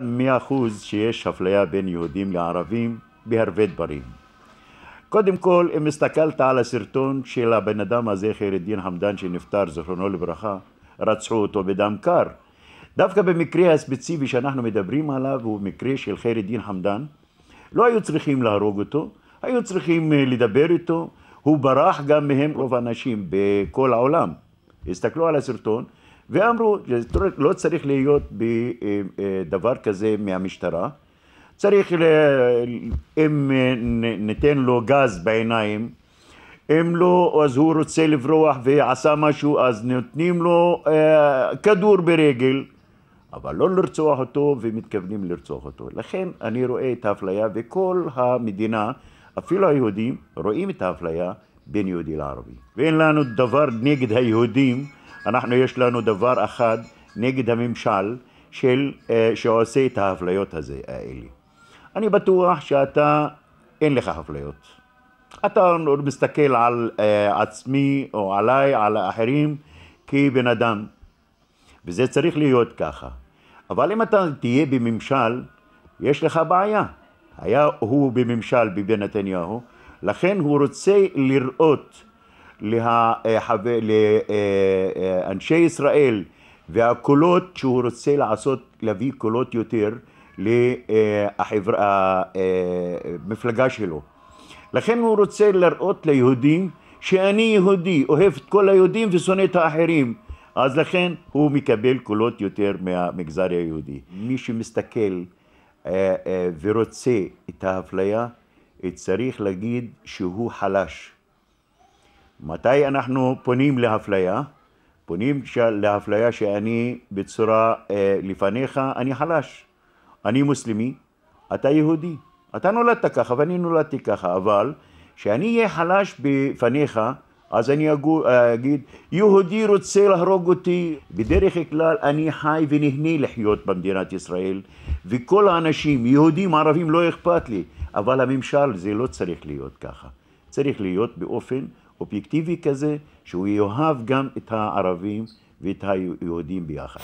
מאה אחוז שיש אפליה בין יהודים לערבים בהרבה דברים. קודם כל, אם הסתכלת על הסרטון של הבן אדם הזה, חיר אלדין חמדאן, שנפטר, זכרונו לברכה, רצחו אותו בדם קר. דווקא במקרה הספציפי שאנחנו מדברים עליו, הוא מקרה של חיר אלדין חמדאן, לא היו צריכים להרוג אותו, היו צריכים אה, לדבר איתו, הוא ברח גם מהם רוב האנשים בכל העולם. הסתכלו על הסרטון, ואמרו, לא צריך להיות בדבר אה, אה, כזה מהמשטרה. צריך, ל... אם אה, ניתן לו גז בעיניים, אם לא, אז הוא רוצה לברוח ועשה משהו, אז נותנים לו כדור ברגל, אבל לא לרצוח אותו ומתכוונים לרצוח אותו. לכן אני רואה את האפליה, וכל המדינה, אפילו היהודים, רואים את האפליה בין יהודי לערבי. ואין לנו דבר נגד היהודים. אנחנו יש לנו דבר אחד נגד הממשל של, אה, שעושה את האפליות הזה, האלה. אה, אני בטוח שאתה, אין לך אפליות. אתה מסתכל על אה, עצמי או עליי, על האחרים, כבן אדם. וזה צריך להיות ככה. אבל אם אתה תהיה בממשל, יש לך בעיה. היה הוא בממשל בבן נתניהו, לכן הוא רוצה לראות להחו... לאנשי אה, ישראל והקולות שהוא רוצה לעשות, להביא קולות יותר למפלגה אה, שלו. לכן הוא רוצה לראות ליהודים שאני יהודי, אוהב את כל היהודים ושונא את האחרים. אז לכן הוא מקבל קולות יותר מהמגזר היהודי. מי שמסתכל אה, ורוצה את האפליה, צריך להגיד שהוא חלש. מתי אנחנו פונים לאפליה? פונים לאפליה שאני בצורה אה, לפניך, אני חלש, אני מוסלמי, אתה יהודי. אתה נולדת ככה ואני נולדתי ככה, אבל כשאני אהיה חלש בפניך, אז אני אגור, אה, אגיד, יהודי רוצה להרוג אותי. בדרך כלל אני חי ונהנה לחיות במדינת ישראל, וכל האנשים, יהודים, ערבים, לא אכפת לי, אבל הממשל זה לא צריך להיות ככה. צריך להיות באופן אובייקטיבי כזה, שהוא יאהב גם את הערבים ואת היהודים ביחד.